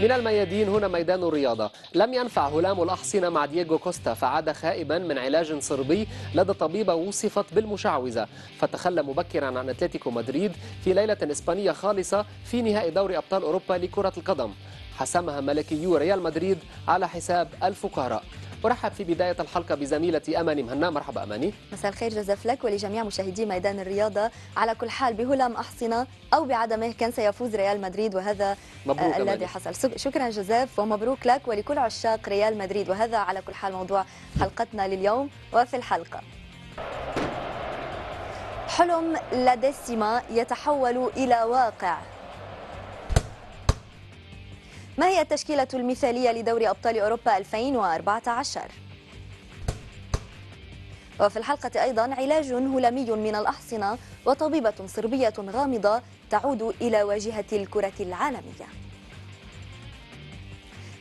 من الميادين هنا ميدان الرياضة لم ينفع هلام الأحصنة مع دييغو كوستا فعاد خائبا من علاج صربي لدى طبيبة وصفت بالمشعوذة فتخلى مبكرا عن أتلتيكو مدريد في ليلة إسبانية خالصة في نهائي دوري أبطال أوروبا لكرة القدم حسمها ملكيو ريال مدريد على حساب الفقراء ارحب في بداية الحلقة بزميلتي أماني مهنا مرحبا أماني مساء الخير جزاف لك ولجميع مشاهدي ميدان الرياضة على كل حال بهلام أحصنة أو بعدمه كان سيفوز ريال مدريد وهذا مبروك آه، الذي حصل شكرا جزاف ومبروك لك ولكل عشاق ريال مدريد وهذا على كل حال موضوع حلقتنا لليوم وفي الحلقة حلم لاديسيما يتحول إلى واقع ما هي التشكيلة المثالية لدوري أبطال أوروبا 2014؟ وفي الحلقة أيضا علاج هلامي من الأحصنة وطبيبة صربية غامضة تعود إلى واجهة الكرة العالمية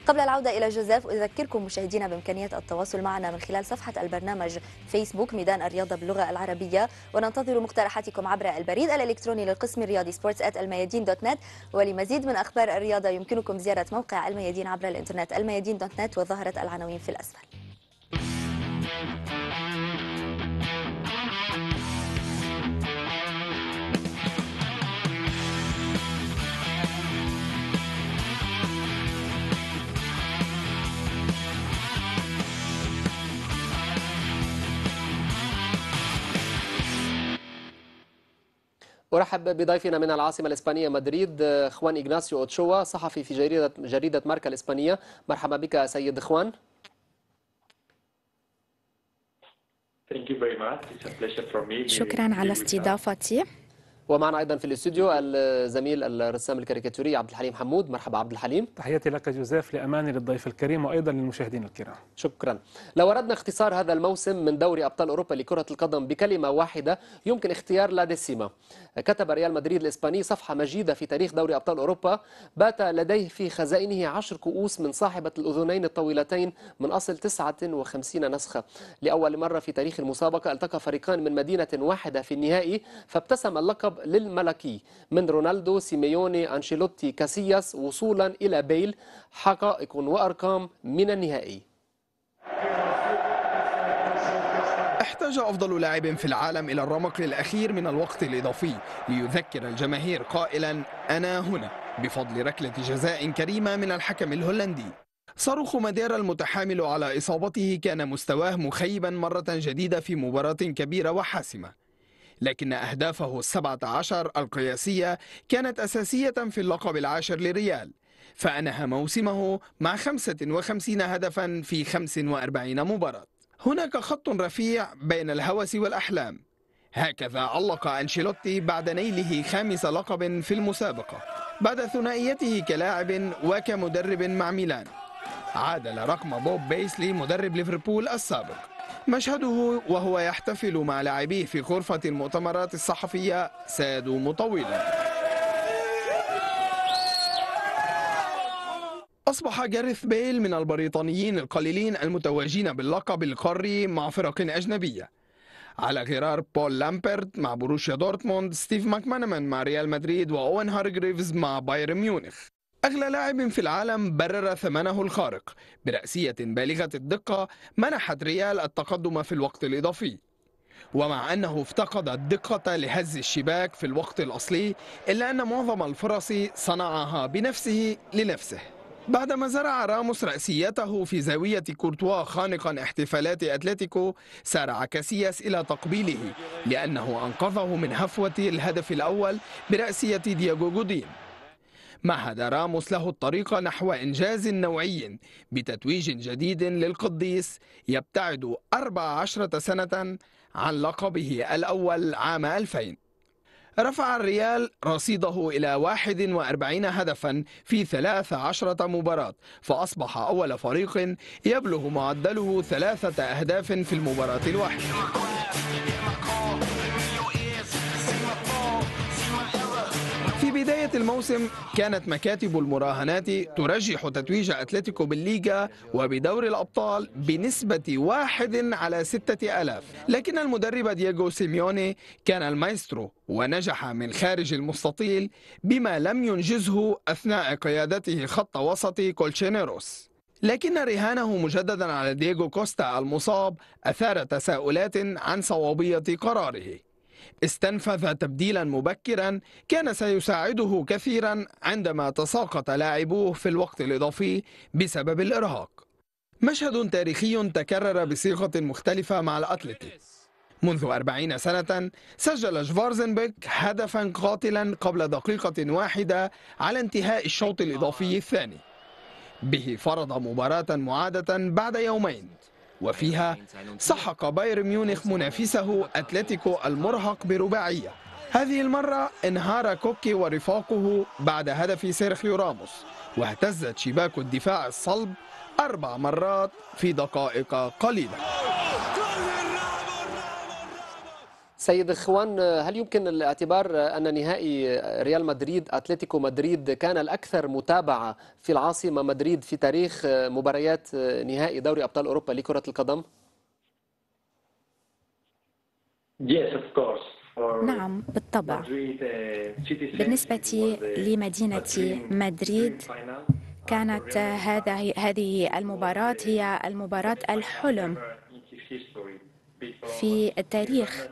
قبل العودة إلى جوزيف أذكركم مشاهدينا بإمكانية التواصل معنا من خلال صفحة البرنامج فيسبوك ميدان الرياضة باللغة العربية وننتظر مقترحاتكم عبر البريد الإلكتروني للقسم الرياضي سبورتس at الميادين دوت نت ولمزيد من أخبار الرياضة يمكنكم زيارة موقع الميادين عبر الإنترنت الميادين دوت نت وظهرت العناوين في الأسفل. أرحب بضيفنا من العاصمة الإسبانية مدريد آه، خوان إغناسيو أوتشوا صحفي في جريدة جريدة ماركا الإسبانية مرحبا بك سيد خوان شكرا على استضافتي ومعنا ايضا في الاستوديو الزميل الرسام الكاريكاتوري عبد الحليم حمود مرحبا عبد الحليم تحياتي لك جوزيف لاماني للضيف الكريم وايضا للمشاهدين الكرام شكرا لو اردنا اختصار هذا الموسم من دوري ابطال اوروبا لكره القدم بكلمه واحده يمكن اختيار لا ديسيما كتب ريال مدريد الاسباني صفحه مجيده في تاريخ دوري ابطال اوروبا بات لديه في خزائنه عشر كؤوس من صاحبه الاذنين الطويلتين من اصل 59 نسخه لاول مره في تاريخ المسابقه التقى فريقان من مدينه واحده في النهائي فابتسم اللقب للملكي من رونالدو سيميوني أنشيلوتي كاسياس وصولا إلى بيل حقائق وأرقام من النهائي احتاج أفضل لاعب في العالم إلى الرمق الأخير من الوقت الإضافي ليذكر الجماهير قائلا أنا هنا بفضل ركلة جزاء كريمة من الحكم الهولندي صاروخ ماديرا المتحامل على إصابته كان مستواه مخيبا مرة جديدة في مباراة كبيرة وحاسمة لكن أهدافه السبعة عشر القياسية كانت أساسية في اللقب العاشر لريال فأنهى موسمه مع 55 هدفا في 45 مباراة هناك خط رفيع بين الهوس والأحلام هكذا علق أنشيلوتي بعد نيله خامس لقب في المسابقة بعد ثنائيته كلاعب وكمدرب مع ميلان عادل رقم بوب بيسلي مدرب ليفربول السابق مشهده وهو يحتفل مع لاعبيه في غرفة المؤتمرات الصحفية سيدوم طويلا أصبح جاريث بيل من البريطانيين القليلين المتواجدين باللقب القاري مع فرق أجنبية على غرار بول لامبرت مع بروشيا دورتموند ستيف ماكمانمان مع ريال مدريد وأوين هارغريفز مع بايرن ميونخ أغلى لاعب في العالم برر ثمنه الخارق برأسية بالغة الدقة منحت ريال التقدم في الوقت الإضافي ومع أنه افتقد الدقة لهز الشباك في الوقت الأصلي إلا أن معظم الفرص صنعها بنفسه لنفسه بعدما زرع راموس رأسيته في زاوية كورتوا خانقا احتفالات أتلتيكو سارع كاسياس إلى تقبيله لأنه أنقذه من هفوة الهدف الأول برأسية دياجو جودين مهد راموس له الطريق نحو إنجاز نوعي بتتويج جديد للقديس يبتعد 14 سنة عن لقبه الأول عام 2000 رفع الريال رصيده إلى 41 هدفا في 13 مباراة فأصبح أول فريق يبلغ معدله ثلاثة أهداف في المباراة الواحدة بداية الموسم كانت مكاتب المراهنات ترجح تتويج أتلتيكو بالليغا وبدور الأبطال بنسبة واحد على ستة ألاف لكن المدرب دييغو سيميوني كان المايسترو ونجح من خارج المستطيل بما لم ينجزه أثناء قيادته خط وسط كولشينيروس لكن رهانه مجددا على دييغو كوستا المصاب أثار تساؤلات عن صوابية قراره استنفذ تبديلا مبكرا كان سيساعده كثيرا عندما تساقط لاعبوه في الوقت الإضافي بسبب الإرهاق مشهد تاريخي تكرر بصيغة مختلفة مع الأتلتيك منذ أربعين سنة سجل جفارزنبيك هدفا قاتلا قبل دقيقة واحدة على انتهاء الشوط الإضافي الثاني به فرض مباراة معادة بعد يومين وفيها سحق بايرن ميونخ منافسه أتلتيكو المرهق برباعية هذه المرة انهار كوكي ورفاقه بعد هدف سيرخيو راموس واهتزت شباك الدفاع الصلب أربع مرات في دقائق قليلة سيد اخوان هل يمكن الاعتبار ان نهائي ريال مدريد اتلتيكو مدريد كان الاكثر متابعه في العاصمه مدريد في تاريخ مباريات نهائي دوري ابطال اوروبا لكره القدم؟ نعم بالطبع uh, بالنسبة لمدينة مدريد كانت هذه هذه المباراة هي المباراة الحلم في تاريخ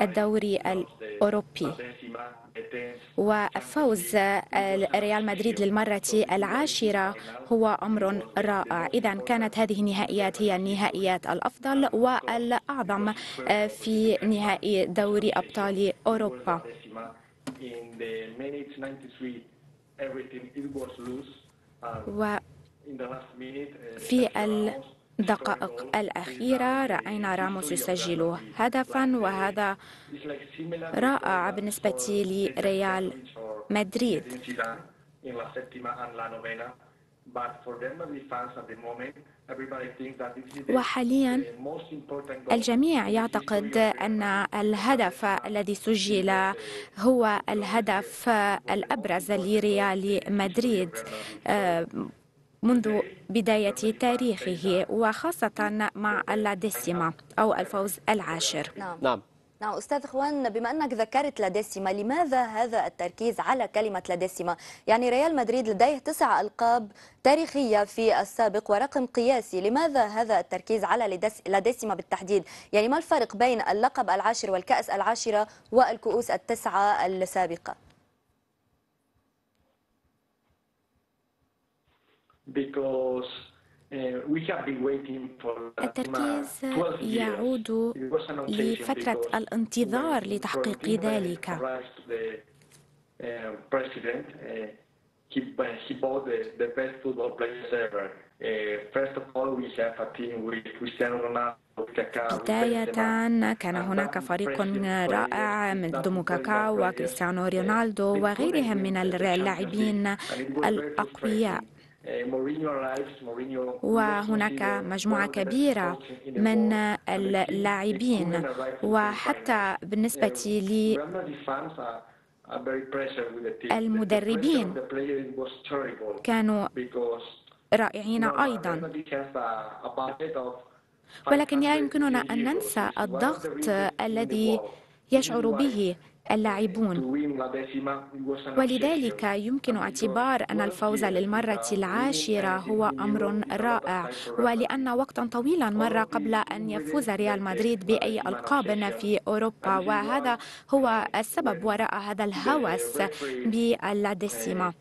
الدوري الأوروبي وفوز ريال مدريد للمرة العاشرة هو أمر رائع إذا كانت هذه النهائيات هي النهائيات الأفضل والأعظم في نهائي دوري أبطال أوروبا uh, وفي في uh, ال دقائق الأخيرة رأينا راموس يسجل هدفا وهذا رائع بالنسبة لريال مدريد وحاليا الجميع يعتقد ان الهدف الذي سجل هو الهدف الابرز لريال مدريد آه، منذ بداية تاريخه وخاصة مع اللاديسيما أو الفوز العاشر نعم, نعم. نعم، أستاذ خوان بما أنك ذكرت لاديسيما لماذا هذا التركيز على كلمة لاديسيما يعني ريال مدريد لديه تسع ألقاب تاريخية في السابق ورقم قياسي لماذا هذا التركيز على لاديسيما بالتحديد يعني ما الفرق بين اللقب العاشر والكأس العاشرة والكؤوس التسعة السابقة Uh, التركيز يعود لفترة الانتظار لتحقيق ذلك بداية كان هناك فريق رائع من موكاكا وكريستيانو uh, رونالدو وغيرهم من اللاعبين الأقوياء Eh, وهناك مجموعة كبيرة من اللاعبين وحتى بالنسبة eh, لي المدربين كانوا رائعين أيضا ولكن لا يمكننا أن ننسى الضغط الذي يشعر به اللاعبون ولذلك يمكن اعتبار أن الفوز للمرة العاشرة هو أمر رائع ولأن وقتا طويلا مر قبل أن يفوز ريال مدريد بأي ألقاب في أوروبا وهذا هو السبب وراء هذا الهوس باللاديسيما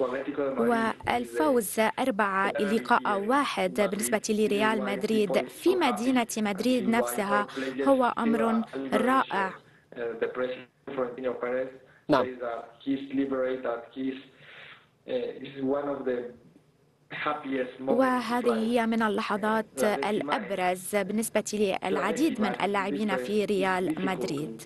والفوز أربعة لقاء واحد بالنسبة لريال مدريد في مدينة مدريد نفسها هو أمر رائع نعم وهذه هي من اللحظات الأبرز بالنسبة للعديد من اللاعبين في ريال مدريد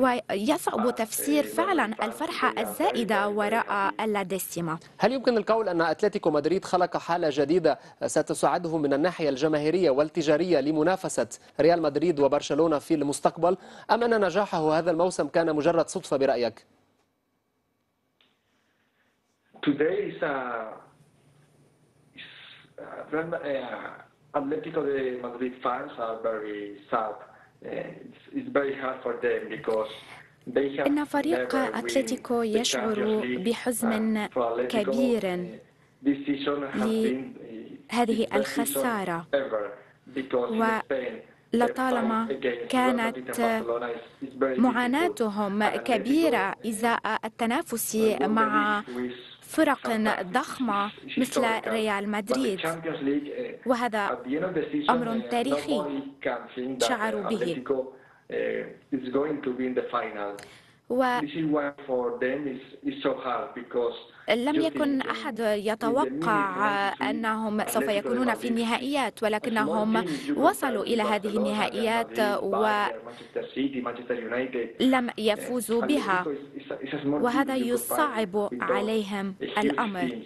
ويصعب تفسير uh, فعلا الفرحة الزائدة وراء اللاديسيما هل يمكن القول أن أتلتيكو مدريد خلق حالة جديدة ستساعده من الناحية الجماهيرية والتجارية لمنافسة ريال مدريد وبرشلونة في المستقبل أم أن نجاحه هذا الموسم كان مجرد صدفة برأيك؟ uh, Atlético de Madrid fans are very sad. Uh, It's it's very hard for them because إن فريق أتلتيكو يشعر بحزن uh, كبير uh, لهذه uh, الخسارة ولطالما كانت معاناتهم كبيرة إزاء التنافس مع فرق ضخمة مثل ريال مدريد وهذا أمر تاريخي شعروا به و لم يكن احد يتوقع انهم سوف يكونون في النهائيات ولكنهم وصلوا الى هذه النهائيات ولم يفوزوا بها وهذا يصعب عليهم الامر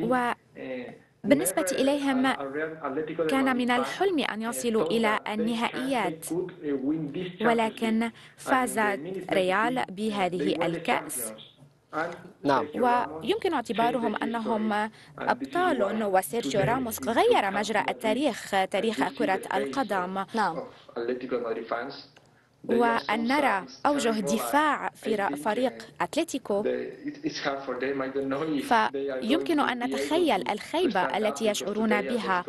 و بالنسبة إليهم كان من الحلم أن يصلوا إلى النهائيات ولكن فاز ريال بهذه الكأس نعم ويمكن اعتبارهم انهم ابطال وسيرجيو راموس غير مجرى التاريخ تاريخ كره القدم نعم وأن نرى أوجه دفاع في فريق أتلتيكو فيمكن أن نتخيل الخيبة التي يشعرون بها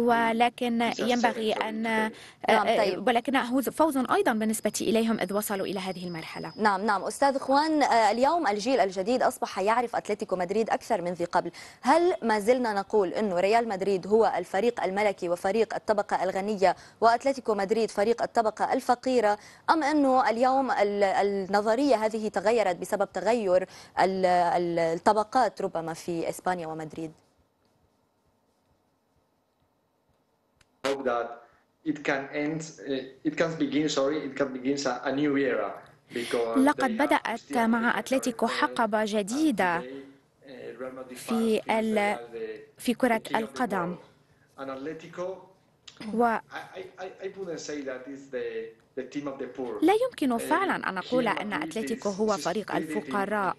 ولكن ينبغي أن آه، نعم طيب. ولكنه فوز أيضا بالنسبة إليهم إذ وصلوا إلى هذه المرحلة نعم نعم أستاذ خوان آه، اليوم الجيل الجديد أصبح يعرف أتلتيكو مدريد أكثر من ذي قبل هل ما زلنا نقول أنه ريال مدريد هو الفريق الملكي وفريق الطبقة الغنية وأتلتيكو مدريد فريق الطبقة الفقيرة أم أنه اليوم النظرية هذه تغيرت بسبب تغير الطبقات ربما في إسبانيا ومدريد hope that it can end, eh, it can begin, sorry, it can begin a new era. لقد بدأت مع أتلتيكو uh, حقبة eh, جديدة في ال... في كرة القدم و لا يمكن eh, فعلا أن أقول أن أتلتيكو هو فريق الفقراء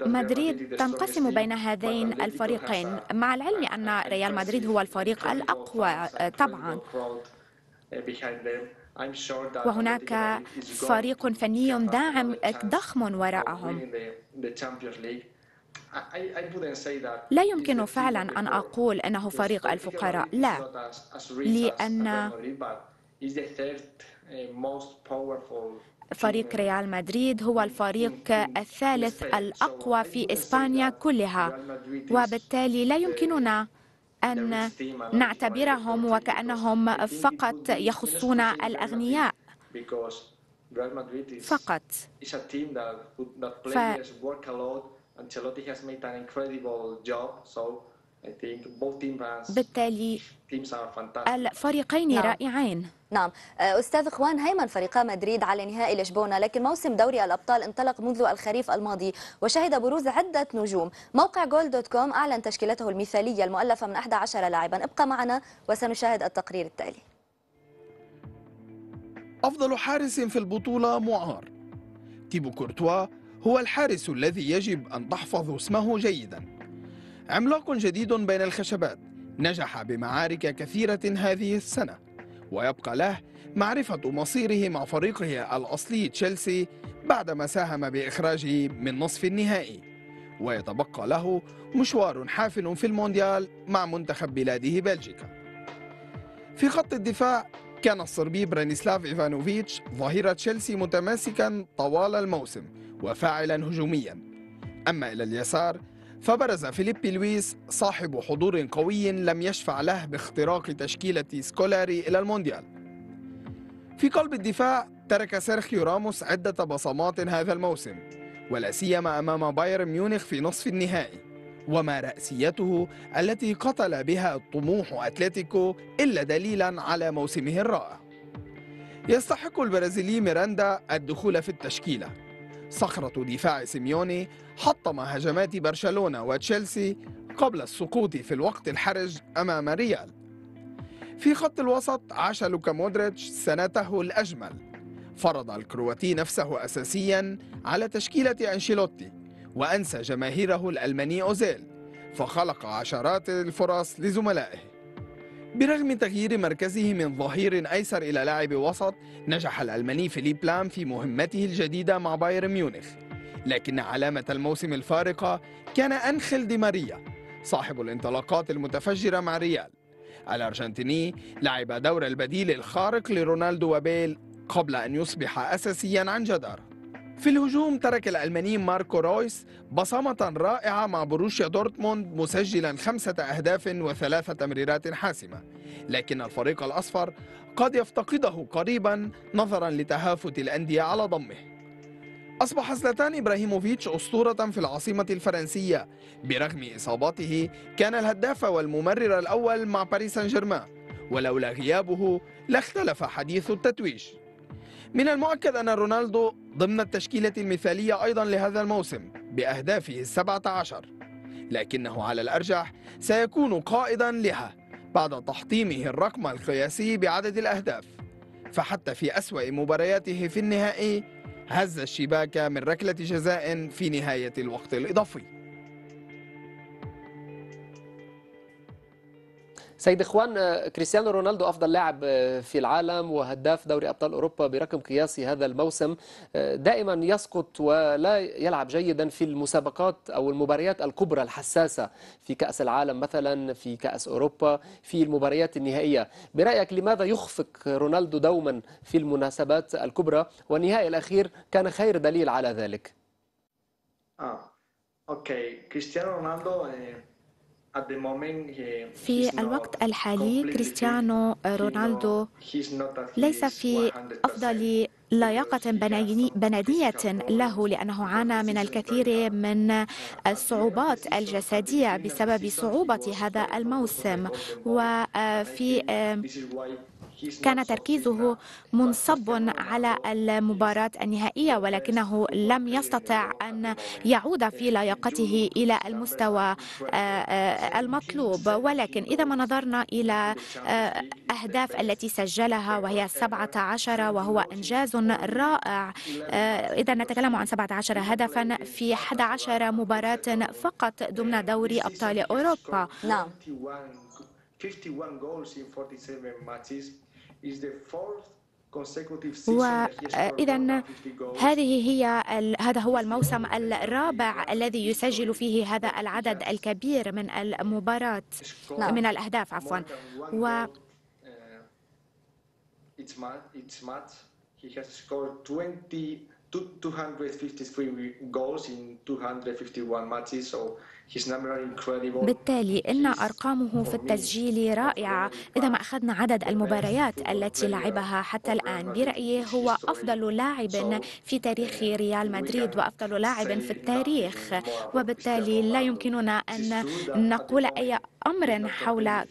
فمدريد تنقسم بين هذين الفريقين مع العلم أن ريال مدريد هو الفريق الأقوى طبعا وهناك فريق فني داعم ضخم وراءهم لا يمكن فعلا أن أقول أنه فريق الفقراء لا لأن فريق ريال مدريد هو الفريق الثالث الأقوى في إسبانيا كلها وبالتالي لا يمكننا أن نعتبرهم وكأنهم فقط يخصون الأغنياء فقط بالتالي الفريقين نعم. رائعين نعم آه، أستاذ اخوان هيمن فريقا مدريد على نهائي لشبونة لكن موسم دوري الأبطال انطلق منذ الخريف الماضي وشهد بروز عدة نجوم موقع جول دوت كوم أعلن تشكيلته المثالية المؤلفة من 11 لاعبا ابقى معنا وسنشاهد التقرير التالي أفضل حارس في البطولة معار تيبو كورتوا هو الحارس الذي يجب أن تحفظ اسمه جيداً عملاق جديد بين الخشبات نجح بمعارك كثيرة هذه السنة ويبقى له معرفة مصيره مع فريقه الأصلي تشيلسي بعدما ساهم بإخراجه من نصف النهائي ويتبقى له مشوار حافل في المونديال مع منتخب بلاده بلجيكا في خط الدفاع كان الصربي برانيسلاف إيفانوفيتش ظهير تشيلسي متماسكا طوال الموسم وفاعلا هجوميا أما إلى اليسار فبرز فيليبي لويس صاحب حضور قوي لم يشفع له باختراق تشكيلة سكولاري إلى المونديال في قلب الدفاع ترك سيرخيو راموس عدة بصمات هذا الموسم ولا سيما أمام بايرن ميونخ في نصف النهائي وما رأسيته التي قتل بها طموح أتلتيكو إلا دليلا على موسمه الرائع يستحق البرازيلي ميراندا الدخول في التشكيله صخرة دفاع سيميوني حطم هجمات برشلونة وتشيلسي قبل السقوط في الوقت الحرج أمام ريال في خط الوسط عاش لوكا مودريتش سنته الأجمل فرض الكرواتي نفسه أساسيا على تشكيلة أنشيلوتي وأنسى جماهيره الألماني أوزيل فخلق عشرات الفرص لزملائه برغم تغيير مركزه من ظهير أيسر إلى لاعب وسط نجح الألماني فيليب لام في مهمته الجديدة مع بايرن ميونخ لكن علامة الموسم الفارقة كان أنخل دي ماريا صاحب الانطلاقات المتفجرة مع ريال الأرجنتيني لعب دور البديل الخارق لرونالدو وبيل قبل أن يصبح أساسيا عن جدارة في الهجوم ترك الألماني ماركو رويس بصمة رائعة مع بروشيا دورتموند مسجلا خمسة أهداف وثلاث تمريرات حاسمة لكن الفريق الأصفر قد يفتقده قريبا نظرا لتهافت الأندية على ضمه أصبح زلاتان إبراهيموفيتش أسطورة في العاصمة الفرنسية برغم إصاباته كان الهداف والممرر الأول مع باريس سان جيرمان ولولا غيابه لاختلف حديث التتويج من المؤكد أن رونالدو ضمن التشكيلة المثالية أيضا لهذا الموسم بأهدافه السبعة عشر لكنه على الأرجح سيكون قائدا لها بعد تحطيمه الرقم القياسي بعدد الأهداف فحتى في أسوأ مبارياته في النهائي هز الشباك من ركلة جزاء في نهاية الوقت الإضافي سيد اخوان آه، كريستيانو رونالدو افضل لاعب آه، في العالم وهداف دوري ابطال اوروبا برقم قياسي هذا الموسم آه، دائما يسقط ولا يلعب جيدا في المسابقات او المباريات الكبرى الحساسه في كاس العالم مثلا في كاس اوروبا في المباريات النهائيه برايك لماذا يخفق رونالدو دوما في المناسبات الكبرى والنهائي الاخير كان خير دليل على ذلك اه اوكي كريستيانو رونالدو في الوقت الحالي كريستيانو رونالدو ليس في أفضل لياقة بدنية له لأنه عانى من الكثير من uh, الصعوبات الجسدية بسبب صعوبة هذا الموسم وفي كان تركيزه منصب على المباراة النهائية ولكنه لم يستطع أن يعود في لياقته إلى المستوى المطلوب ولكن إذا ما نظرنا إلى أهداف التي سجلها وهي 17 وهو إنجاز رائع إذا نتكلم عن 17 هدفا في 11 مباراة فقط ضمن دوري أبطال أوروبا نعم 51 goals in 47 matches وإذا آه، هذه هي هذا هو الموسم الرابع الذي يسجل فيه هذا العدد الكبير من المباراة من الأهداف عفوا و uh, He has scored 20, 253 goals in 251 matches, so بالتالي إن أرقامه في التسجيل رائعة إذا ما أخذنا عدد المباريات التي لعبها حتى الآن برأيي هو أفضل لاعب في تاريخ ريال مدريد وأفضل لاعب في التاريخ وبالتالي لا يمكننا أن نقول أي أمر حول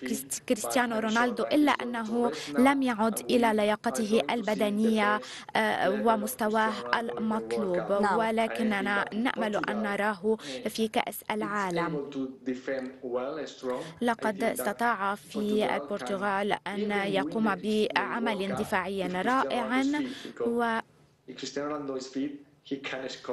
كريستيانو رونالدو إلا أنه لم يعد إلى لياقته البدنية آه، ومستواه المطلوب نعم. ولكننا نأمل أن نراه في كأس العالم لقد استطاع في البرتغال أن يقوم بعمل دفاعي رائع و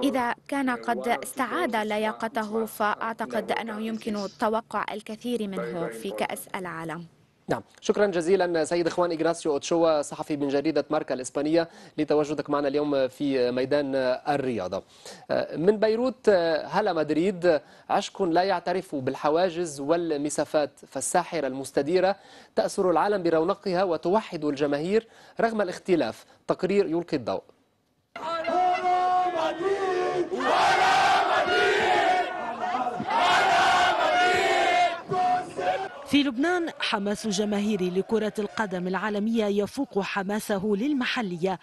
إذا كان قد استعاد لياقته فأعتقد أنه يمكن توقع الكثير منه في كأس العالم نعم شكرا جزيلا سيد اخوان إغراسيو أوتشوا صحفي من جريدة ماركا الإسبانية لتواجدك معنا اليوم في ميدان الرياضة آه، من بيروت هلا آه، مدريد عشق لا يعترف بالحواجز والمسافات فالساحرة المستديرة تأسر العالم برونقها وتوحد الجماهير رغم الاختلاف تقرير يلقي الضوء في لبنان حماس الجماهير لكرة القدم العالمية يفوق حماسه للمحلية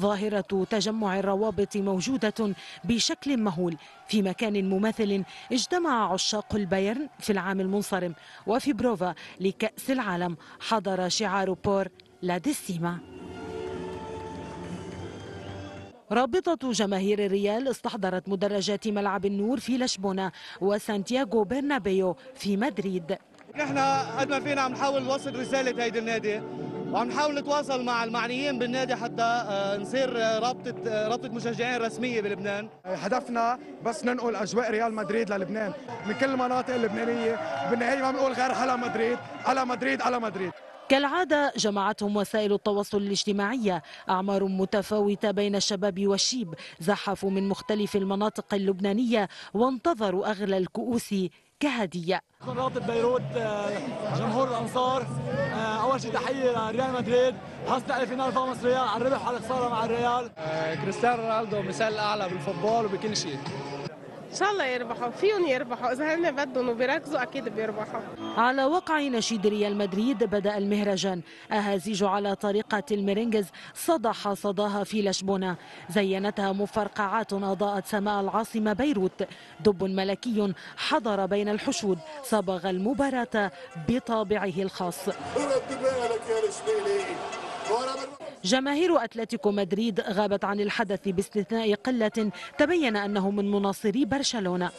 ظاهرة تجمع الروابط موجودة بشكل مهول في مكان مماثل اجتمع عشاق البايرن في العام المنصرم وفي بروفا لكأس العالم حضر شعار بور لا ديسيما رابطة جماهير الريال استحضرت مدرجات ملعب النور في لشبونة وسانتياغو برنابيو في مدريد نحن قد ما فينا عم نحاول نوصل رسالة هيدي النادي وعم نحاول نتواصل مع المعنيين بالنادي حتى آه، نصير آه، رابطة آه، رابطة مشجعين رسمية بلبنان هدفنا بس ننقل أجواء ريال مدريد للبنان من كل المناطق اللبنانية بالنهاية ما بنقول غير على مدريد على مدريد على مدريد كالعادة جمعتهم وسائل التواصل الاجتماعية أعمار متفاوتة بين الشباب والشيب زحفوا من مختلف المناطق اللبنانية وانتظروا أغلى الكؤوس كهدية رابط بيروت آه، جمهور الأنصار آه، أول شيء تحية لريال مدريد حصل على فينال فامس ريال على الربح على الخسارة مع الريال آه، كريستيانو رونالدو مثال أعلى بالفوتبول وبكل شيء ان شاء الله يربحوا فيهم يربحوا اذا هن بدهم وبيركزوا اكيد بيربحوا على وقع نشيد ريال مدريد بدا المهرجان اهازيج على طريقه الميرينجز صدح صداها في لشبونه زينتها مفرقعات اضاءت سماء العاصمه بيروت دب ملكي حضر بين الحشود صبغ المباراه بطابعه الخاص جماهير أتلتيكو مدريد غابت عن الحدث باستثناء قلة تبين أنه من مناصري برشلونة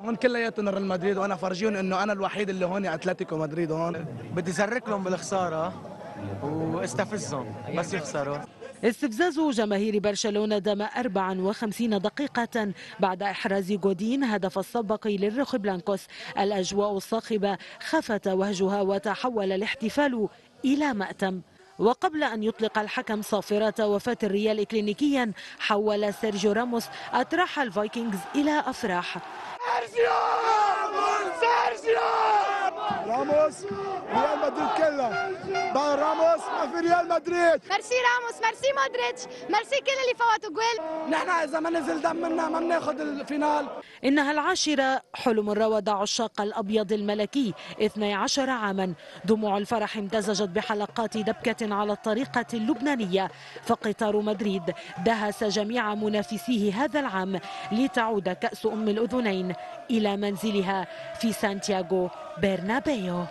هون كلياتهم ريال مدريد وانا فرجيهم انه انا الوحيد اللي هون اتلتيكو مدريد هون بدي زرك لهم بالخساره واستفزهم بس يخسروا استفزاز جماهير برشلونة دام 54 دقيقة بعد إحراز جودين هدف السابق للرخ بلانكوس الأجواء الصاخبة خفت وهجها وتحول الاحتفال إلى مأتم وقبل أن يطلق الحكم صافرة وفاة الريال إكلينيكيا حول سيرجيو راموس أتراح الفايكنجز إلى أفراح راموس ريال مدريد كلها بعد راموس ما في ريال مدريد ميرسي راموس ميرسي مودريتش ميرسي كل اللي فوتوا جول نحن اذا ما نزل دمنا ما بناخذ الفينال انها العاشره حلم روض عشاق الابيض الملكي 12 عاما دموع الفرح امتزجت بحلقات دبكه على الطريقه اللبنانيه فقطار مدريد دهس جميع منافسيه هذا العام لتعود كاس ام الاذنين الى منزلها في سانتياغو برنابيو مورينيو أيوه.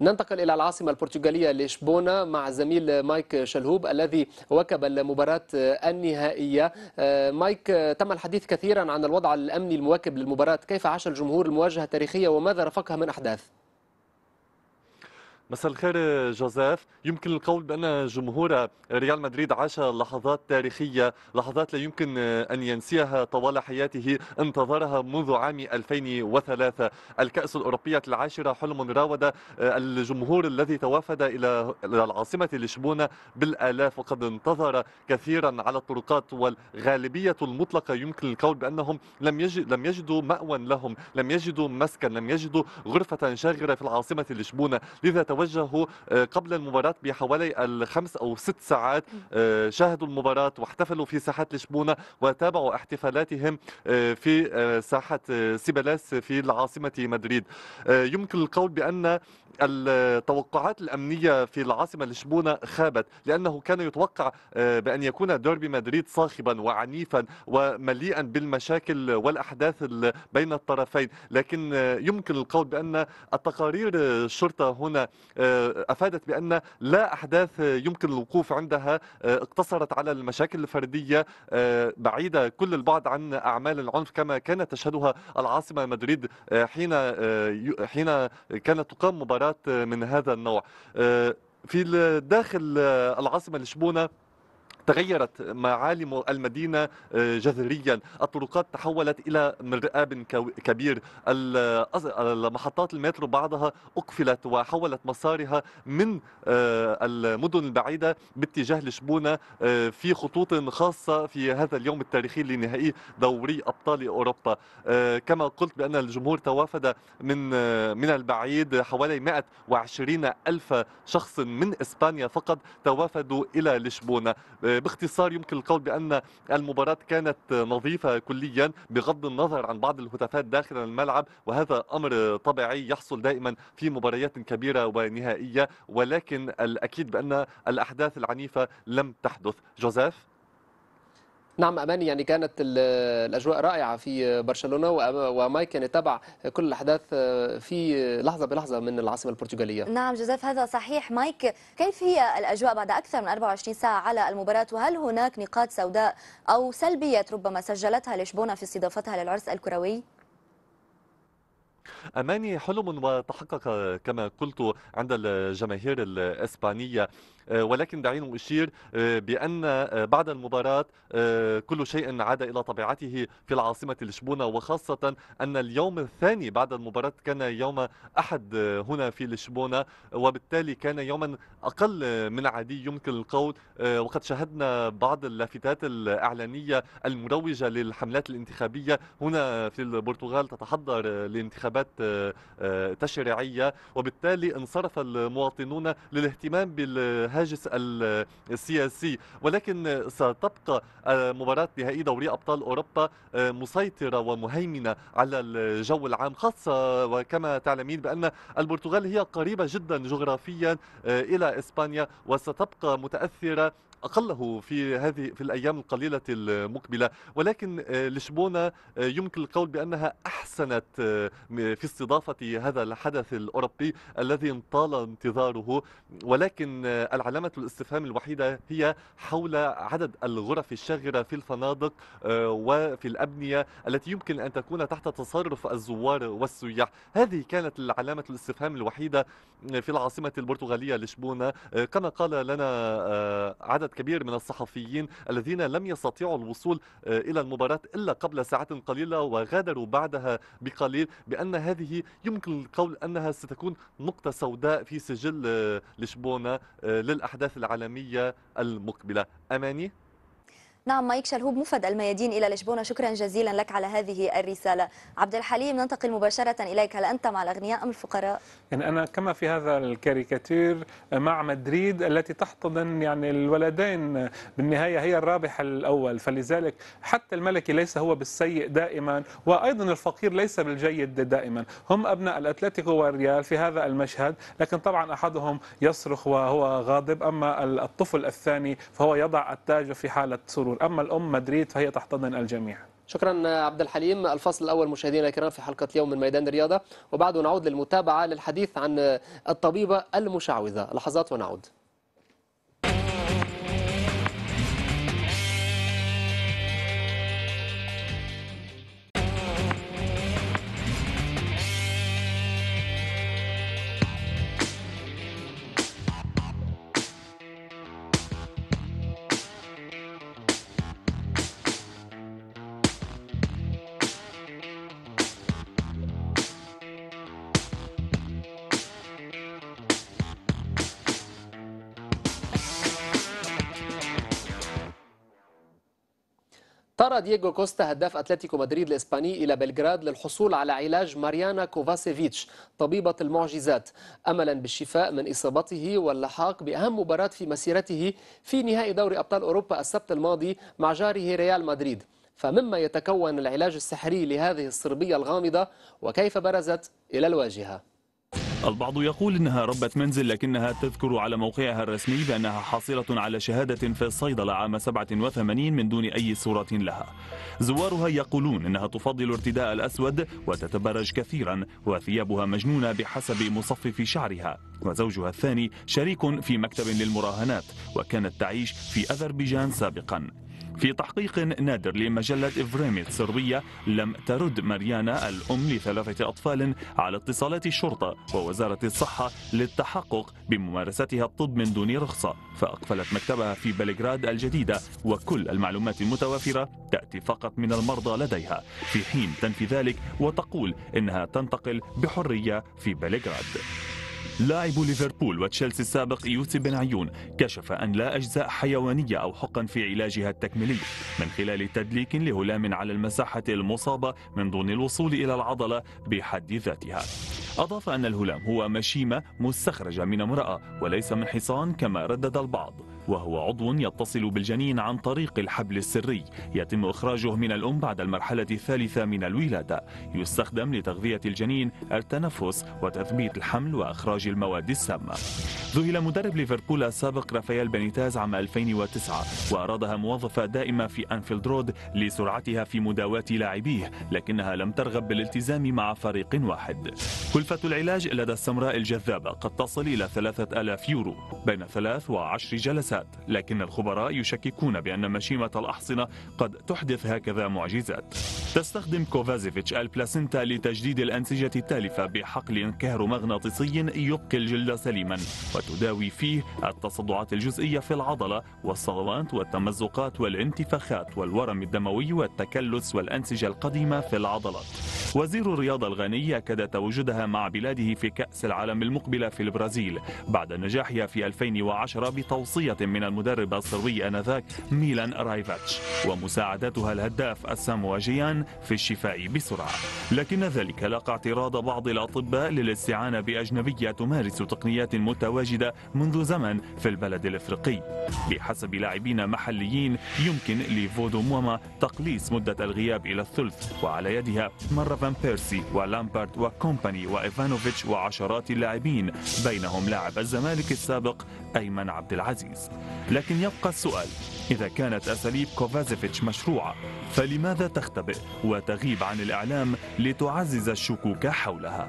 ننتقل إلى العاصمة البرتغالية لشبونة مع زميل مايك شلهوب الذي وكب المباراة النهائية آه، مايك تم الحديث كثيرا عن الوضع الأمني المواكب للمباراة كيف عاش الجمهور المواجهة التاريخية وماذا رافقها من أحداث؟ مساء الخير جوزيف يمكن القول بأن جمهور ريال مدريد عاش لحظات تاريخية لحظات لا يمكن أن ينسيها طوال حياته انتظرها منذ عام 2003 الكأس الأوروبية العاشرة حلم راود آه، الجمهور الذي توافد إلى العاصمة لشبونة بالآلاف وقد انتظر كثيرا على الطرقات والغالبية المطلقة يمكن القول بأنهم لم, يجد لم يجدوا مأوى لهم لم يجدوا مسكن لم يجدوا غرفة شاغرة في العاصمة لشبونة لذا توجهوا آه، قبل المباراة بحوالي الخمس أو ست ساعات آه، شاهدوا المباراة واحتفلوا في ساحات لشبونة وتابعوا احتفالاتهم آه، في ساحة سيبلاس في العاصمة مدريد يمكن القول بأن التوقعات الأمنية في العاصمة لشبونة خابت لأنه كان يتوقع آه، بأن يكون ديربي مدريد صاخبا وعنيفا ومليئا بالمشاكل والأحداث بين الطرفين لكن آه، يمكن القول بأن التقارير الشرطة هنا آه، أفادت بأن لا أحداث يمكن الوقوف عندها اقتصرت على المشاكل الفردية بعيدة كل البعد عن أعمال العنف كما كانت تشهدها العاصمة مدريد حين حين كانت تقام مباراة مظاهرات من هذا النوع آه، في داخل آه، العاصمة لشبونة تغيرت معالم المدينة آه، جذريا الطرقات تحولت إلى مرآب كبير المحطات المترو بعضها أقفلت وحولت مسارها من آه، المدن البعيدة باتجاه لشبونة آه، في خطوط خاصة في هذا اليوم التاريخي لنهائي دوري أبطال أوروبا كما قلت بأن الجمهور توافد من من البعيد حوالي 120 ألف شخص من إسبانيا فقط توافدوا إلى لشبونة باختصار يمكن القول بأن المباراة كانت نظيفة كليا بغض النظر عن بعض الهتافات داخل الملعب وهذا أمر طبيعي يحصل دائما في مباريات كبيرة ونهائية ولكن الأكيد بأن الأحداث العنيفة لم تحدث جوزيف نعم اماني يعني كانت الاجواء رائعه في برشلونه ومايك كان يعني يتابع كل الاحداث في لحظه بلحظه من العاصمه البرتغاليه نعم جوزيف هذا صحيح مايك كيف هي الاجواء بعد اكثر من 24 ساعه على المباراه وهل هناك نقاط سوداء او سلبيات ربما سجلتها لشبونه في استضافتها للعرس الكروي أماني حلم وتحقق كما قلت عند الجماهير الإسبانية آه، ولكن دعيني أشير آه، بأن آه، بعد المباراة كل شيء عاد إلى طبيعته في العاصمة لشبونة وخاصة أن اليوم الثاني بعد المباراة كان يوم أحد هنا في لشبونة وبالتالي كان يوما أقل من عادي يمكن القول وقد شاهدنا بعض اللافتات الإعلانية المروجة للحملات الانتخابية هنا في البرتغال تتحضر لانتخابات تشريعية وبالتالي انصرف المواطنون للاهتمام بال الهاجس السياسي ولكن ستبقى آه، مباراة نهائي دوري أبطال أوروبا آه، مسيطرة ومهيمنة على الجو العام خاصة وكما تعلمين بأن البرتغال هي قريبة جدا جغرافيا آه، إلى إسبانيا وستبقى متأثرة أقله في هذه في الأيام القليلة المقبلة ولكن آه، لشبونة آه، يمكن القول بأنها أحسنت آه، في استضافة هذا الحدث الأوروبي الذي طال انتظاره ولكن العلامة الاستفهام الوحيدة هي حول عدد الغرف الشاغرة في الفنادق وفي الأبنية التي يمكن أن تكون تحت تصرف الزوار والسياح هذه كانت العلامة الاستفهام الوحيدة في العاصمة البرتغالية لشبونة كما قال لنا عدد عدد كبير من الصحفيين الذين لم يستطيعوا الوصول آه، إلى المباراة إلا قبل ساعات قليلة وغادروا بعدها بقليل بأن هذه يمكن القول أنها ستكون نقطة سوداء في سجل آه، لشبونة آه، للأحداث العالمية المقبلة أماني نعم مايك شلهوب مفد الميادين إلى لشبونة شكرا جزيلا لك على هذه الرسالة عبد الحليم ننتقل مباشرة إليك هل أنت مع الأغنياء أم الفقراء؟ يعني أنا كما في هذا الكاريكاتير مع مدريد التي تحتضن يعني الولدين بالنهاية هي الرابح الأول فلذلك حتى الملكي ليس هو بالسيء دائما وأيضا الفقير ليس بالجيد دائما هم أبناء الأتلتيكو والريال في هذا المشهد لكن طبعا أحدهم يصرخ وهو غاضب أما الطفل الثاني فهو يضع التاج في حالة سرور الأمور أما الأم مدريد فهي تحتضن الجميع شكرا عبد الحليم الفصل الأول مشاهدينا الكرام في حلقة اليوم من ميدان الرياضة وبعده نعود للمتابعة للحديث عن الطبيبة المشعوذة لحظات ونعود سار دييغو كوستا هداف أتلتيكو مدريد الإسباني إلى بلغراد للحصول على علاج ماريانا كوفاسيفيتش طبيبة المعجزات أملا بالشفاء من إصابته واللحاق بأهم مباراة في مسيرته في نهائي دوري أبطال أوروبا السبت الماضي مع جاره ريال مدريد فمما يتكون العلاج السحري لهذه الصربية الغامضة وكيف برزت إلى الواجهة البعض يقول انها ربة منزل لكنها تذكر على موقعها الرسمي بانها حاصلة على شهادة في الصيدلة عام 87 من دون اي صورة لها. زوارها يقولون انها تفضل ارتداء الاسود وتتبرج كثيرا وثيابها مجنونة بحسب مصفف شعرها وزوجها الثاني شريك في مكتب للمراهنات وكانت تعيش في اذربيجان سابقا. في تحقيق نادر لمجلة إفريميت السربية لم ترد ماريانا الأم لثلاثة أطفال على اتصالات الشرطة ووزارة الصحة للتحقق بممارستها الطب من دون رخصة فأقفلت مكتبها في بلغراد الجديدة وكل المعلومات المتوافرة تأتي فقط من المرضى لديها في حين تنفي ذلك وتقول إنها تنتقل بحرية في بلغراد لاعب ليفربول وتشيلسي السابق يوسف بن عيون كشف أن لا أجزاء حيوانية أو حقا في علاجها التكميلي من خلال تدليك لهلام على المساحة المصابة من دون الوصول إلى العضلة بحد ذاتها أضاف أن الهلام هو مشيمة مستخرجة من امرأة وليس من حصان كما ردد البعض وهو عضو يتصل بالجنين عن طريق الحبل السري يتم إخراجه من الأم بعد المرحلة الثالثة من الولادة يستخدم لتغذية الجنين التنفس وتثبيت الحمل وإخراج المواد السامة ذهل مدرب ليفربول السابق رافائيل بنيتاز عام 2009 وأرادها موظفة دائمة في أنفيلد رود لسرعتها في مداواة لاعبيه لكنها لم ترغب بالالتزام مع فريق واحد كلفة العلاج لدى السمراء الجذابة قد تصل إلى 3000 يورو بين ثلاث وعشر جلسات الفساد لكن الخبراء يشككون بأن مشيمة الأحصنة قد تحدث هكذا معجزات تستخدم كوفازيفيتش البلاسينتا لتجديد الأنسجة التالفة بحقل كهرومغناطيسي يبقي الجلد سليما وتداوي فيه التصدعات الجزئية في العضلة والصدمات والتمزقات والانتفاخات والورم الدموي والتكلس والأنسجة القديمة في العضلات وزير الرياضة الغني أكد تواجدها مع بلاده في كأس العالم المقبلة في البرازيل بعد نجاحها في 2010 بتوصية من المدرب الصروي آنذاك ميلان رايفاتش ومساعدتها الهداف السامواجيان في الشفاء بسرعة لكن ذلك لاقى اعتراض بعض الأطباء للاستعانة بأجنبية تمارس تقنيات متواجدة منذ زمن في البلد الإفريقي بحسب لاعبين محليين يمكن لفودو موما تقليص مدة الغياب إلى الثلث وعلى يدها مر فان بيرسي ولامبارد وكومباني وإيفانوفيتش وعشرات اللاعبين بينهم لاعب الزمالك السابق أيمن عبد العزيز لكن يبقى السؤال إذا كانت أساليب كوفازيفيتش مشروعة فلماذا تختبئ وتغيب عن الإعلام لتعزز الشكوك حولها؟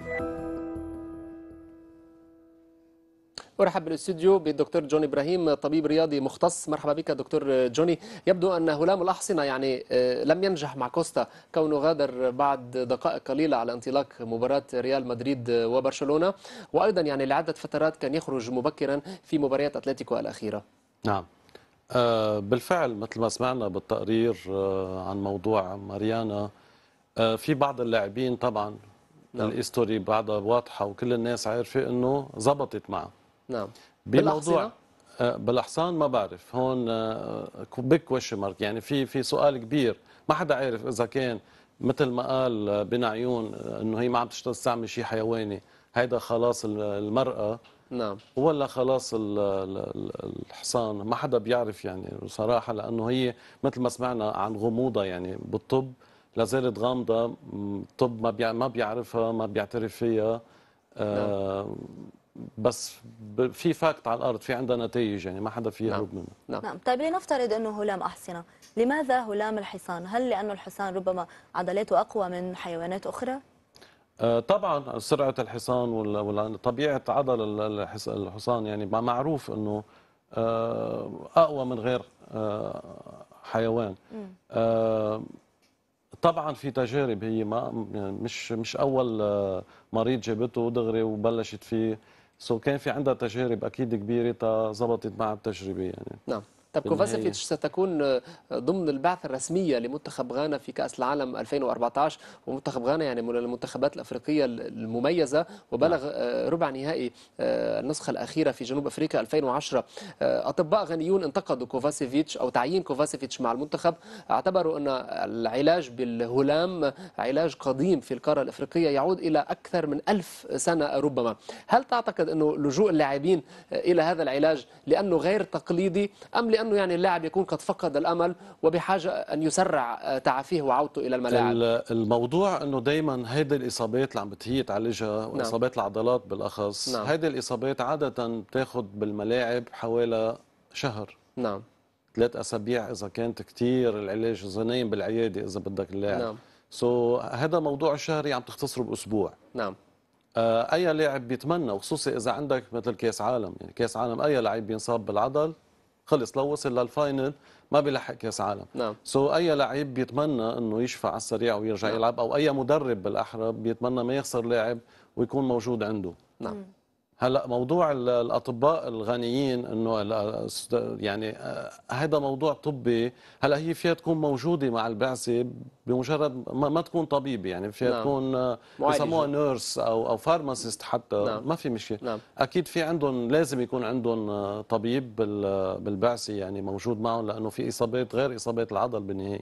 ارحب بالاستوديو بالدكتور جون ابراهيم طبيب رياضي مختص مرحبا بك دكتور جوني يبدو ان هلام الاحصنه يعني آه، لم ينجح مع كوستا كونه غادر بعد دقائق قليله على انطلاق مباراه ريال مدريد وبرشلونه وايضا يعني لعده فترات كان يخرج مبكرا في مباريات اتلتيكو الاخيره نعم آه، بالفعل مثل ما سمعنا بالتقرير آه، عن موضوع ماريانا في بعض اللاعبين طبعا نعم. الاستوري بعدها واضحه وكل الناس عارفه انه زبطت معه نعم بموضوع بالاحصان آه، ما بعرف هون آه، بكويشن مارك يعني في في سؤال كبير ما حدا عارف اذا كان مثل ما قال آه، بن عيون انه هي ما عم تستعمل شيء حيواني هيدا خلاص المراه نعم ولا خلاص الحصان ما حدا بيعرف يعني صراحه لانه هي مثل ما سمعنا عن غموضها يعني بالطب لازالت غامضه الطب ما ما بيعرفها ما بيعترف فيها آه نعم. بس في فاكت على الارض في عندها نتائج يعني ما حدا في نعم. يهرب نعم. منه نعم. نعم طيب لنفترض انه هلام احصنه لماذا هلام الحصان هل لانه الحصان ربما عضلاته اقوى من حيوانات اخرى آه، طبعا سرعه الحصان وطبيعه عضل الحصان يعني معروف انه آه، اقوى من غير آه، حيوان طبعا في تجارب هي ما يعني مش مش اول مريض جابته دغري وبلشت فيه سو كان في عندها تجارب اكيد كبيره تظبطت مع التجربه يعني نعم طب كوفاسيفيتش ستكون آه، ضمن البعثة الرسمية لمنتخب غانا في كأس العالم 2014 ومنتخب غانا يعني من المنتخبات الأفريقية المميزة وبلغ نعم. آه، ربع نهائي آه، النسخة الأخيرة في جنوب أفريقيا 2010 أطباء غنيون انتقدوا كوفاسيفيتش أو تعيين كوفاسيفيتش مع المنتخب اعتبروا أن العلاج بالهلام علاج قديم في القارة الأفريقية يعود إلى أكثر من ألف سنة ربما هل تعتقد أنه لجوء اللاعبين إلى هذا العلاج لأنه غير تقليدي أم لانه يعني اللاعب يكون قد فقد الامل وبحاجه ان يسرع آه، تعافيه وعودته الى الملاعب الموضوع انه دائما هيدي الاصابات اللي عم بتهي تعالجها نعم. واصابات نعم. العضلات بالاخص نعم. هيدي الاصابات عاده بتاخذ بالملاعب حوالي شهر نعم ثلاث اسابيع اذا كانت كثير العلاج اذا نايم بالعياده اذا بدك اللاعب نعم سو so, هذا موضوع شهري عم تختصره باسبوع نعم آه، اي لاعب بيتمنى وخصوصي اذا عندك مثل كاس عالم يعني كاس عالم اي لاعب بينصاب بالعضل خلص لو وصل للفاينل ما بيلحق كاس عالم نعم سو so اي لعيب بيتمنى انه يشفى على السريع ويرجع نعم. يلعب او اي مدرب بالاحرى بيتمنى ما يخسر لاعب ويكون موجود عنده نعم هلا موضوع الاطباء الغنيين انه يعني هذا آه، موضوع طبي هلا هي فيها تكون موجوده مع البعثه بمجرد ما, تكون طبيب يعني فيها نعم. تكون آه، بسموها نيرس او او فارماسيست حتى نعم. ما في مشكله نعم. اكيد في عندهم لازم يكون عندهم آه، طبيب بالبعثه يعني موجود معهم لانه في اصابات غير اصابات العضل بالنهايه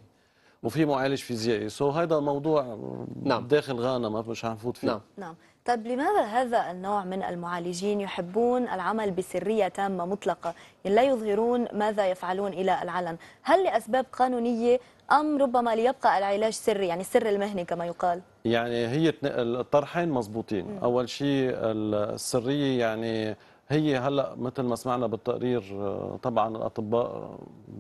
وفي معالج فيزيائي سو so هيدا موضوع نعم. داخل غانا ما مش حنفوت فيه نعم نعم طب لماذا هذا النوع من المعالجين يحبون العمل بسرية تامة مطلقة لا يظهرون ماذا يفعلون إلى العلن هل لأسباب قانونية أم ربما ليبقى العلاج سري يعني سر المهنة كما يقال يعني هي الطرحين مضبوطين م. أول شيء السرية يعني هي هلا مثل ما سمعنا بالتقرير آه، طبعا الاطباء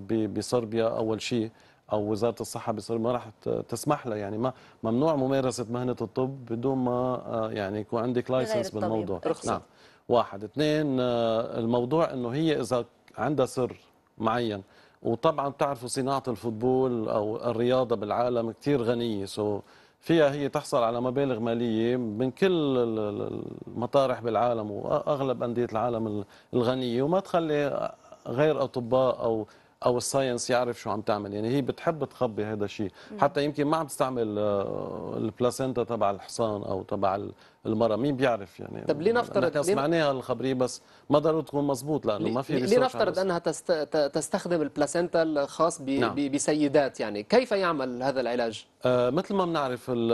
بصربيا اول شيء او وزاره الصحه بصير ما راح تسمح له يعني ما ممنوع ممارسه مهنه الطب بدون ما آه، يعني يكون عندك لايسنس بالموضوع رخصة. نعم واحد اثنين آه، الموضوع انه هي اذا عندها سر معين وطبعا بتعرفوا صناعه الفوتبول او الرياضه بالعالم كثير غنيه سو فيها هي تحصل على مبالغ ماليه من كل المطارح بالعالم واغلب انديه العالم الغنيه وما تخلي غير اطباء او او الساينس يعرف شو عم تعمل يعني هي بتحب تخبي هذا الشيء حتى يمكن ما عم تستعمل آه، البلاسينتا تبع الحصان او تبع المرأة مين بيعرف يعني طب لنفترض سمعناها الخبرية بس ما ضروري تكون مضبوط لأنه ما في لنفترض أنها تست... تستخدم البلاسينتا الخاص ب... نعم. بسيدات يعني كيف يعمل هذا العلاج؟ آه مثل ما بنعرف ال...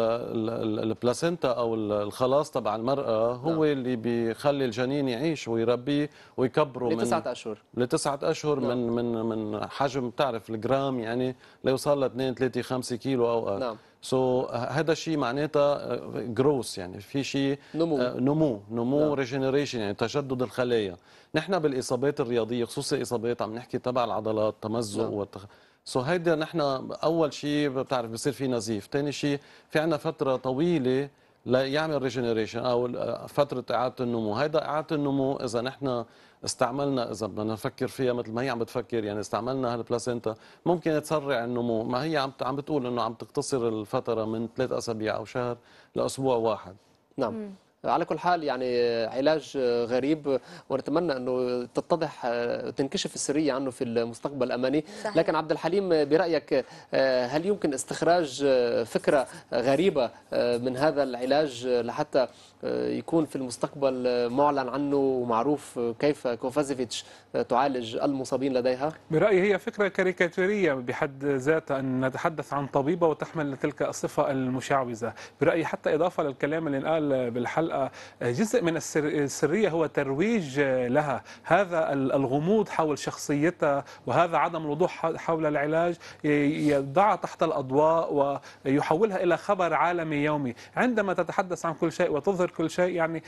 ال... البلاسينتا أو الخلاص تبع المرأة هو نعم. اللي بيخلي الجنين يعيش ويربيه ويكبره لتسعة من... أشهر لتسعة أشهر نعم. من من من حجم بتعرف الجرام يعني ليوصل ل 2 3 5 كيلو أو نعم. سو uh, هذا الشيء معناتها جروس uh, يعني في شيء uh, نمو نمو نمو ريجنريشن نعم. يعني تجدد الخلايا نحن بالاصابات الرياضيه خصوصا اصابات عم نحكي تبع العضلات تمزق نعم. والتخ... سو so, هيدا نحن اول شيء بتعرف بصير في نزيف ثاني شيء في عندنا فتره طويله ليعمل ريجنريشن او فتره اعاده النمو هيدا اعاده النمو اذا نحن استعملنا اذا بدنا نفكر فيها مثل ما هي عم بتفكر يعني استعملنا هالبلاسينتا ممكن تسرع النمو ما هي عم عم بتقول انه عم تقتصر الفتره من ثلاث اسابيع او شهر لاسبوع واحد نعم على كل حال يعني علاج غريب ونتمنى انه تتضح تنكشف السريه عنه في المستقبل الاماني لكن عبد الحليم برايك آه، هل يمكن استخراج آه، فكره غريبه آه، من هذا العلاج لحتى آه، يكون في المستقبل آه، معلن عنه ومعروف آه، كيف كوفازيفيتش تعالج المصابين لديها؟ برأيي هي فكرة كاريكاتورية بحد ذاتها أن نتحدث عن طبيبة وتحمل تلك الصفة المشعوذة برأيي حتى إضافة للكلام اللي انقال بالحلقة جزء من السرية هو ترويج لها هذا الغموض حول شخصيتها وهذا عدم الوضوح حول العلاج يضعها تحت الأضواء ويحولها إلى خبر عالمي يومي عندما تتحدث عن كل شيء وتظهر كل شيء يعني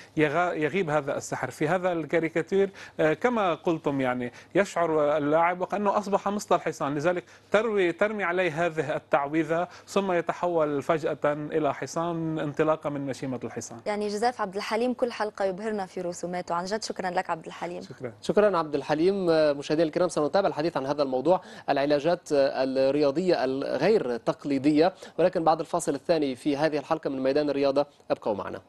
يغيب هذا السحر في هذا الكاريكاتير آه، كما قلتم يعني يشعر اللاعب وكأنه أصبح مثل الحصان لذلك تروي ترمي عليه هذه التعويذة ثم يتحول فجأة إلى حصان انطلاقا من مشيمة الحصان يعني جزاف عبد الحليم كل حلقة يبهرنا في رسوماته عن جد شكرا لك عبد الحليم شكرا شكرا عبد الحليم آه، مشاهدينا الكرام سنتابع الحديث عن هذا الموضوع العلاجات آه، الرياضية الغير تقليدية ولكن بعد الفاصل الثاني في هذه الحلقة من ميدان الرياضة ابقوا معنا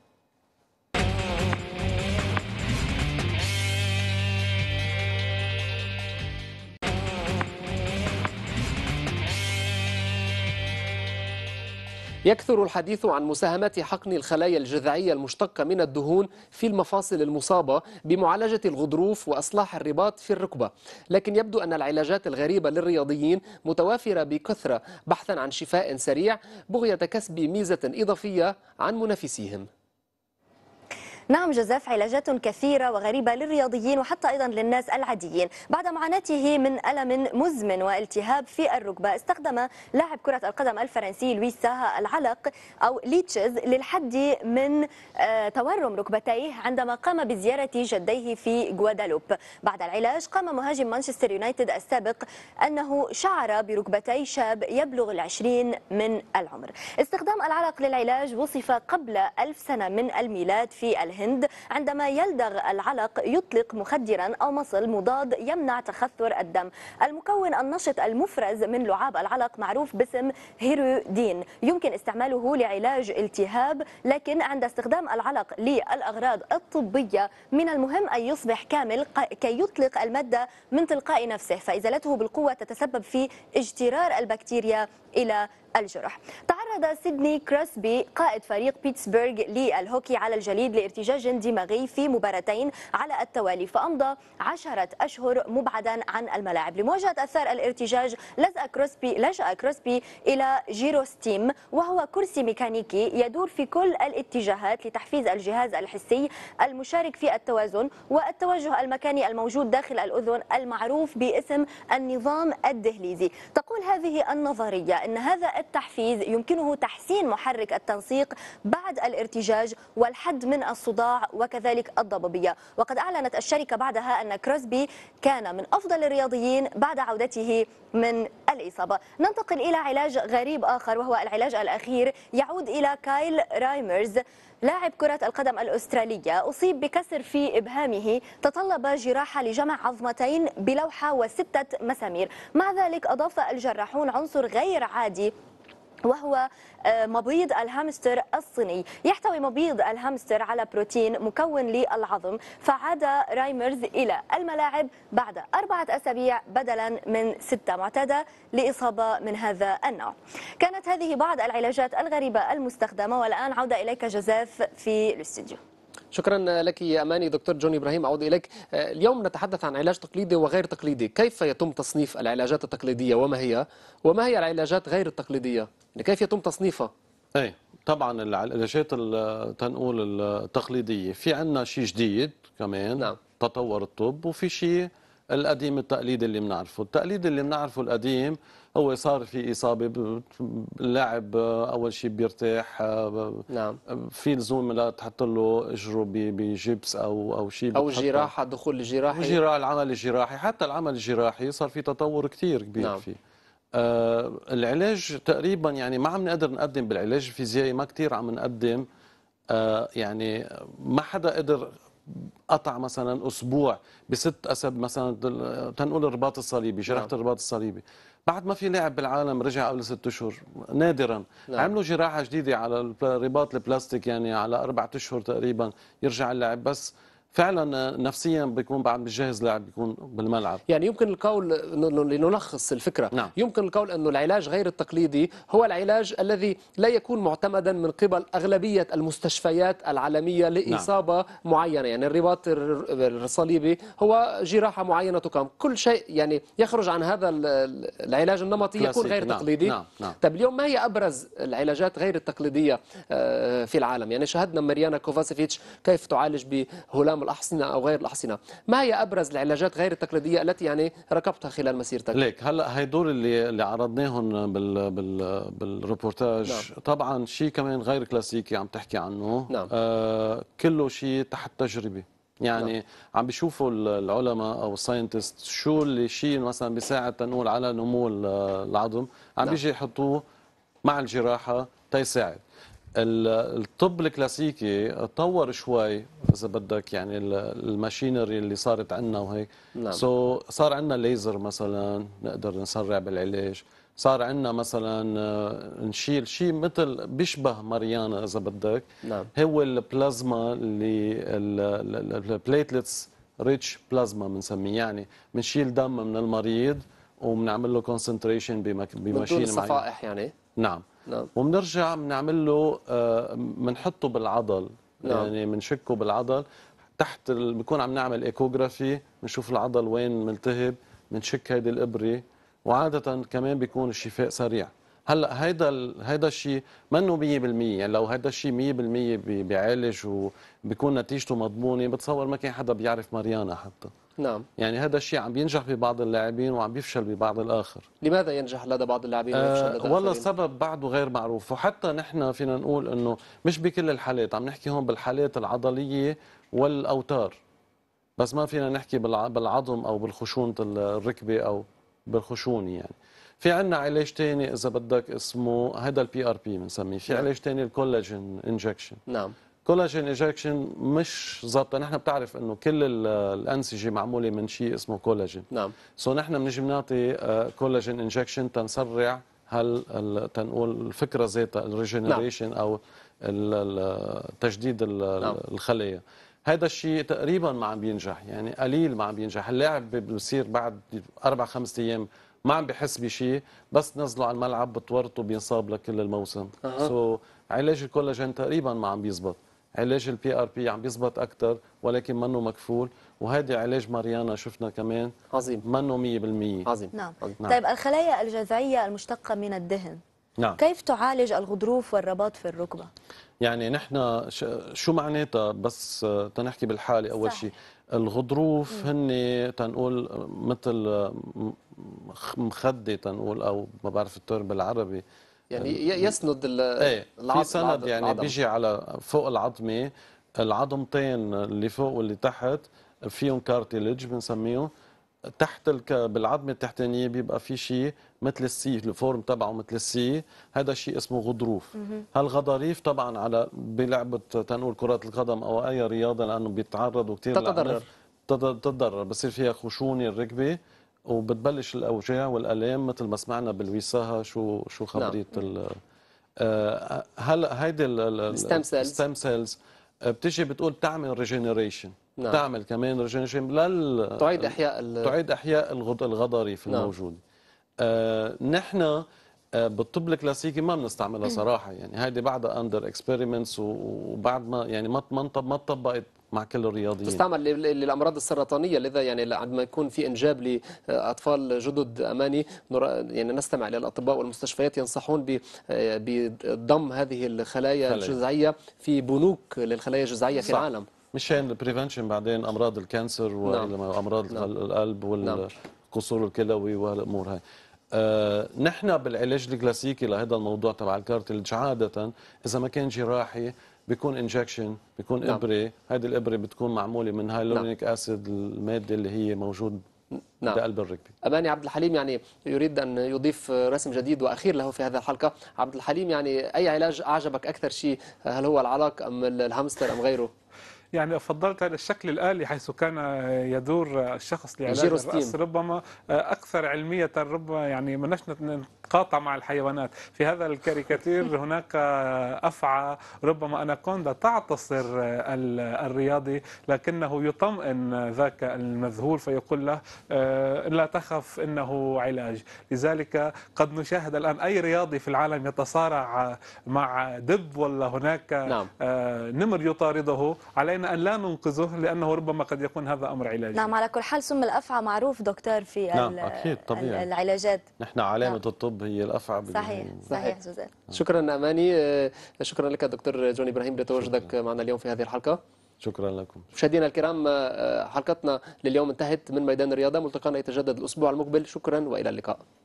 يكثر الحديث عن مساهمات حقن الخلايا الجذعية المشتقة من الدهون في المفاصل المصابة بمعالجة الغضروف وإصلاح الرباط في الركبة لكن يبدو أن العلاجات الغريبة للرياضيين متوافرة بكثرة بحثا عن شفاء سريع بغية كسب ميزة إضافية عن منافسيهم نعم جزاف علاجات كثيرة وغريبة للرياضيين وحتى أيضا للناس العاديين بعد معاناته من ألم مزمن والتهاب في الركبة استخدم لاعب كرة القدم الفرنسي لويس ساها العلق أو ليتشز للحد من آه، تورم ركبتيه عندما قام بزيارة جديه في غوادالوب بعد العلاج قام مهاجم مانشستر يونايتد السابق أنه شعر بركبتي شاب يبلغ العشرين من العمر استخدام العلق للعلاج وصف قبل ألف سنة من الميلاد في الهند الهند عندما يلدغ العلق يطلق مخدرا أو مصل مضاد يمنع تخثر الدم المكون النشط المفرز من لعاب العلق معروف باسم هيرودين يمكن استعماله لعلاج التهاب لكن عند استخدام العلق للأغراض الطبية من المهم أن يصبح كامل كي يطلق المادة من تلقاء نفسه فإزالته بالقوة تتسبب في اجترار البكتيريا إلى الجرح تعرض سيدني كراسبي قائد فريق بيتسبرغ للهوكي على الجليد لارتجاج دماغي في مباراتين على التوالي فأمضى عشرة أشهر مبعدا عن الملاعب لمواجهة أثار الارتجاج لجأ كروسبي, لجأ كروسبي إلى جيروستيم وهو كرسي ميكانيكي يدور في كل الاتجاهات لتحفيز الجهاز الحسي المشارك في التوازن والتوجه المكاني الموجود داخل الأذن المعروف باسم النظام الدهليزي تقول هذه النظرية أن هذا التحفيز يمكنه تحسين محرك التنسيق بعد الارتجاج والحد من الصداع وكذلك الضبابية وقد أعلنت الشركة بعدها أن كروسبي كان من أفضل الرياضيين بعد عودته من الإصابة ننتقل إلى علاج غريب آخر وهو العلاج الأخير يعود إلى كايل رايمرز لاعب كرة القدم الأسترالية أصيب بكسر في إبهامه تطلب جراحة لجمع عظمتين بلوحة وستة مسامير مع ذلك أضاف الجراحون عنصر غير عادي وهو آه، مبيض الهامستر الصيني يحتوي مبيض الهامستر على بروتين مكون للعظم فعاد رايمرز إلى الملاعب بعد أربعة أسابيع بدلا من ستة معتادة لإصابة من هذا النوع كانت هذه بعض العلاجات الغريبة المستخدمة والآن عودة إليك جزاف في الاستوديو شكرا لك يا أماني دكتور جوني إبراهيم أعود إليك آه، اليوم نتحدث عن علاج تقليدي وغير تقليدي كيف يتم تصنيف العلاجات التقليدية وما هي وما هي العلاجات غير التقليدية كيف يتم تصنيفها أي طبعا العلاجات تنقول التقليدية في عندنا شيء جديد كمان نعم. تطور الطب وفي شيء القديم التقليد اللي بنعرفه التقليد اللي بنعرفه القديم هو صار في اصابه اللاعب آه، اول شيء بيرتاح آه، نعم آه، في لزوم لتحط له اجره بجبس او او شيء او جراحه دخول الجراحي جراحه العمل الجراحي حتى العمل الجراحي صار في تطور كثير كبير نعم. فيه آه العلاج تقريبا يعني ما عم نقدر نقدم بالعلاج الفيزيائي ما كثير عم نقدم آه يعني ما حدا قدر قطع مثلا اسبوع بست اسب مثلا تنقول الرباط الصليبي جراحه نعم. الرباط الصليبي بعد ما في لاعب بالعالم رجع قبل ست اشهر نادرا نعم. عملوا جراحه جديده على رباط البلاستيك يعني على اربع اشهر تقريبا يرجع اللاعب بس فعلا آه، نفسيا بيكون بعد مش جاهز لاعب بيكون بالملعب يعني يمكن القول لنلخص الفكره نعم. يمكن القول انه العلاج غير التقليدي هو العلاج الذي لا يكون معتمدا من قبل اغلبيه المستشفيات العالميه نعم. لاصابه نعم. معينه يعني الرباط الصليبي هو جراحه معينه تقام كل شيء يعني يخرج عن هذا العلاج النمطي كلاسيك. يكون غير نعم. تقليدي نعم. نعم. طب اليوم ما هي ابرز العلاجات غير التقليديه آه، في العالم يعني شاهدنا ماريانا كوفاسيفيتش كيف تعالج بهلام الأحصنة أو غير الأحصنة ما هي أبرز العلاجات غير التقليدية التي يعني ركبتها خلال مسيرتك ليك هلا هدول اللي اللي عرضناهم بال بال بالريبورتاج نعم. طبعا شيء كمان غير كلاسيكي عم تحكي عنه نعم. آه كله شيء تحت تجربه يعني نعم. عم بيشوفوا العلماء او الساينتست شو اللي شيء مثلا بيساعد تنقول على نمو العظم عم نعم. بيجي يحطوه مع الجراحه تيساعد الطب الكلاسيكي تطور شوي اذا بدك يعني الماشينري اللي صارت عندنا وهيك نعم. سو so صار عندنا ليزر مثلا نقدر نسرع بالعلاج صار عندنا مثلا آه، نشيل شيء مثل بيشبه ماريانا اذا بدك نعم. هو البلازما اللي البليتلتس ريتش بلازما بنسميه يعني بنشيل دم من المريض وبنعمل له كونسنتريشن بماشين معينه بدون صفائح يعني نعم نعم. وبنرجع بنعمل له بنحطه آه، بالعضل نعم. يعني بنشكه بالعضل تحت بنكون عم نعمل ايكوغرافي بنشوف العضل وين ملتهب بنشك هيدي الابره وعاده كمان بيكون الشفاء سريع هلا هيدا هيدا الشيء منه 100% يعني لو هيدا الشيء 100% بيعالج وبيكون نتيجته مضمونه بتصور ما كان حدا بيعرف ماريانا حتى نعم يعني هذا الشيء عم بينجح ببعض اللاعبين وعم بيفشل ببعض الاخر لماذا ينجح لدى بعض اللاعبين ويفشل لدى آه، والله السبب بعده غير معروف وحتى نحن فينا نقول انه مش بكل الحالات عم نحكي هون بالحالات العضليه والاوتار بس ما فينا نحكي بالعظم او بالخشونه الركبه او بالخشونه يعني في عندنا علاج تاني اذا بدك اسمه هذا البي ار بي بنسميه في نعم. علاج تاني الكولاجين انجكشن نعم كولاجين انجكشن مش ظابطه نحن بتعرف انه كل الانسجه معموله من شيء اسمه كولاجين نعم سو so نحن بنجي بنعطي كولاجين آه، انجكشن تنسرع هل تنقول الفكره ذاتها الريجنريشن نعم. او تجديد نعم. الخلايا هذا الشيء تقريبا ما عم بينجح يعني قليل ما عم بينجح اللاعب بصير بعد اربع خمس ايام ما عم بحس بشيء بس نزلوا على الملعب بتورطه بينصاب لكل الموسم سو so, علاج الكولاجين تقريبا ما عم بيزبط علاج البي ار بي عم بيزبط اكثر ولكن منه مكفول وهذا علاج ماريانا شفنا كمان عظيم منه 100% عظيم نعم. نعم طيب الخلايا الجذعيه المشتقه من الدهن نعم كيف تعالج الغضروف والرباط في الركبه؟ يعني نحن شو معناتها بس آه، تنحكي بالحاله اول شيء الغضروف هن تنقول مثل مخدي تنقول او ما بعرف الترم بالعربي يعني يسند ايه العظم في سند يعني العظم. بيجي على فوق العظمه العظمتين اللي فوق واللي تحت فيهم كارتيلج بنسميهم تحت الك... بالعظمه التحتانيه بيبقى في شيء مثل السي الفورم تبعه مثل السي هذا شيء اسمه غضروف هالغضاريف طبعا على بلعبه تنقول كره القدم او اي رياضه لانه بيتعرضوا كثير تتضرر تتضرر بصير فيها خشونه الركبه وبتبلش الاوجاع والالام مثل ما سمعنا بالوساهه شو شو نعم. خبريه ال آه، هلا هيدي الستم سيلز الستم سيلز بتجي بتقول بتعمل ريجنريشن نعم. بتعمل كمان ريجنريشن لل تعيد احياء تعيد احياء الغض... الغضاريف نعم. الموجوده آه نحن آه، بالطب الكلاسيكي ما بنستعملها صراحه يعني هيدي بعدها اندر اكسبيرمنتس وبعد ما يعني ما ما ما طبقت مع كل الرياضيين تستعمل للامراض السرطانيه لذا يعني عندما يكون في انجاب لاطفال جدد اماني يعني نستمع الى الاطباء والمستشفيات ينصحون آه، بضم هذه الخلايا خلية. الجذعيه في بنوك للخلايا الجذعيه في العالم مشان البريفنشن بعدين امراض الكانسر نعم. وامراض نعم. القلب نعم. والقصور الكلوي والامور هاي آه نحن بالعلاج الكلاسيكي لهذا الموضوع تبع الكارتلج عادة إذا ما كان جراحي بيكون انجكشن بيكون نعم. ابره هذه الابره بتكون معموله من هايلورونيك نعم. اسيد الماده اللي هي موجود نعم. بقلب الركبه اماني عبد الحليم يعني يريد ان يضيف رسم جديد واخير له في هذه الحلقه عبد الحليم يعني اي علاج اعجبك اكثر شيء هل هو العلاق ام الهامستر ام غيره يعني فضلت هذا الشكل الآلي حيث كان يدور الشخص لعلاج الرأس ربما أكثر علمية ربما يعني ما نحن قاطع مع الحيوانات في هذا الكاريكاتير هناك أفعى ربما أناكوندا تعتصر الرياضي لكنه يطمئن ذاك المذهول فيقول له آه، لا تخف إنه علاج لذلك قد نشاهد الآن أي رياضي في العالم يتصارع مع دب ولا هناك نعم. آه، نمر يطارده علينا أن لا ننقذه لأنه ربما قد يكون هذا أمر علاجي نعم على كل حال سم الأفعى معروف دكتور في نعم. أكيد طبيعي. العلاجات نحن علامة نعم. الطب الضد هي الافعى صحيح صحيح جوزيف شكرا اماني آه، شكرا لك دكتور جون ابراهيم لتواجدك معنا اليوم في هذه الحلقه شكرا لكم مشاهدينا الكرام آه، حلقتنا لليوم انتهت من ميدان الرياضه ملتقانا يتجدد الاسبوع المقبل شكرا والى اللقاء